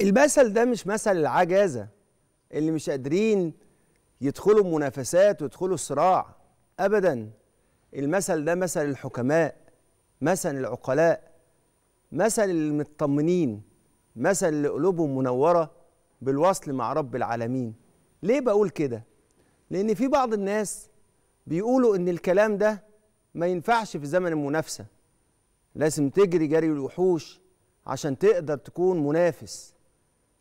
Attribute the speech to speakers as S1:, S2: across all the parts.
S1: المثل ده مش مثل العجازة اللي مش قادرين يدخلوا منافسات ويدخلوا صراع أبدا المثل ده مثل الحكماء مثل العقلاء مثل المطمنين مثل اللي قلوبهم منورة بالوصل مع رب العالمين ليه بقول كده؟ لأن في بعض الناس بيقولوا إن الكلام ده ما ينفعش في زمن المنافسة لازم تجري جري الوحوش عشان تقدر تكون منافس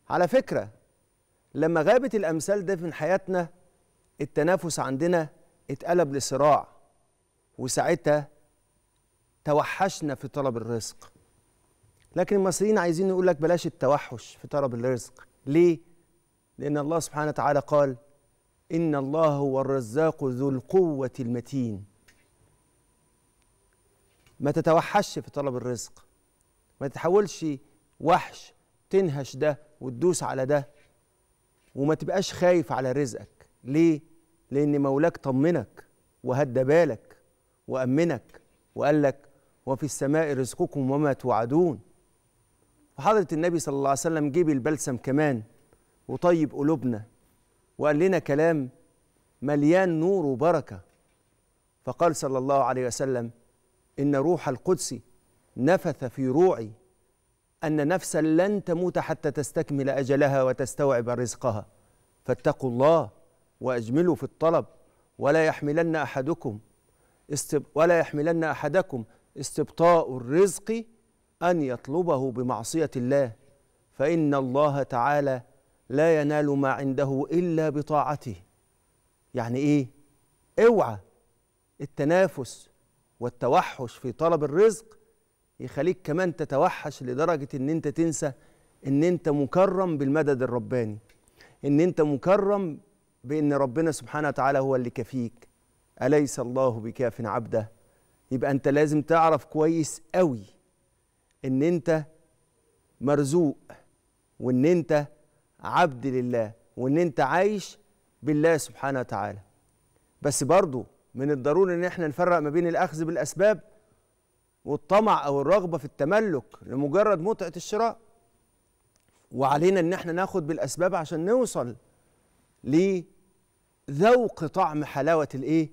S1: على فكرة لما غابت الأمثال ده من حياتنا التنافس عندنا اتقلب لصراع وساعتها توحشنا في طلب الرزق لكن المصريين عايزين يقول لك بلاش التوحش في طلب الرزق ليه؟ لأن الله سبحانه وتعالى قال إن الله هو الرزاق ذو القوة المتين ما تتوحش في طلب الرزق ما تتحولش وحش تنهش ده وتدوس على ده وما تبقاش خايف على رزقك ليه لان مولاك طمنك وهدى بالك وامنك وقال لك وفي السماء رزقكم وما توعدون وحضره النبي صلى الله عليه وسلم جيب البلسم كمان وطيب قلوبنا وقال لنا كلام مليان نور وبركه فقال صلى الله عليه وسلم ان روح القدس نفث في روعي أن نفسا لن تموت حتى تستكمل أجلها وتستوعب رزقها فاتقوا الله وأجملوا في الطلب ولا يحملن أحدكم استب ولا يحملن أحدكم استبطاء الرزق أن يطلبه بمعصية الله فإن الله تعالى لا ينال ما عنده إلا بطاعته يعني إيه؟ اوعى التنافس والتوحش في طلب الرزق يخليك كمان تتوحش لدرجة ان انت تنسى ان انت مكرم بالمدد الرباني ان انت مكرم بان ربنا سبحانه وتعالى هو اللي كفيك أليس الله بكاف عبده يبقى أنت لازم تعرف كويس قوي إن أنت مرزوق وإن أنت عبد لله وإن أنت عايش بالله سبحانه وتعالى بس برضه من الضروري إن احنا نفرق ما بين الأخذ بالأسباب والطمع او الرغبه في التملك لمجرد متعه الشراء وعلينا ان احنا ناخد بالاسباب عشان نوصل لذوق طعم حلاوه الايه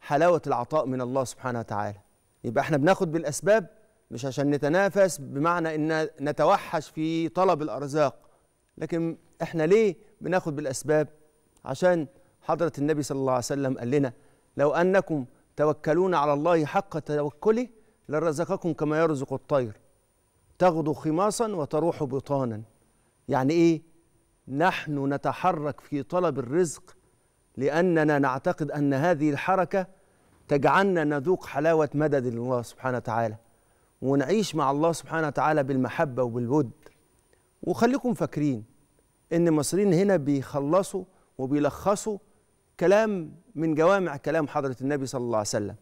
S1: حلاوه العطاء من الله سبحانه وتعالى يبقى احنا بناخد بالاسباب مش عشان نتنافس بمعنى ان نتوحش في طلب الارزاق لكن احنا ليه بناخد بالاسباب عشان حضره النبي صلى الله عليه وسلم قال لنا لو انكم توكلون على الله حق توكله لرزقكم كما يرزق الطير تغدو خماصا وتروح بطانا يعني ايه نحن نتحرك في طلب الرزق لاننا نعتقد ان هذه الحركه تجعلنا نذوق حلاوه مدد الله سبحانه وتعالى ونعيش مع الله سبحانه وتعالى بالمحبه وبالود وخليكم فاكرين ان المصريين هنا بيخلصوا وبيلخصوا كلام من جوامع كلام حضره النبي صلى الله عليه وسلم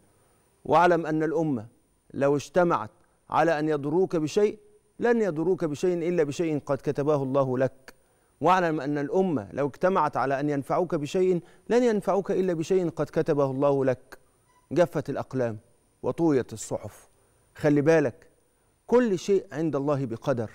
S1: واعلم ان الامه لو اجتمعت على أن يضروك بشيء لن يضروك بشيء إلا بشيء قد كتبه الله لك واعلم أن الأمة لو اجتمعت على أن ينفعوك بشيء لن ينفعوك إلا بشيء قد كتبه الله لك جفت الأقلام وطويت الصحف خلي بالك كل شيء عند الله بقدر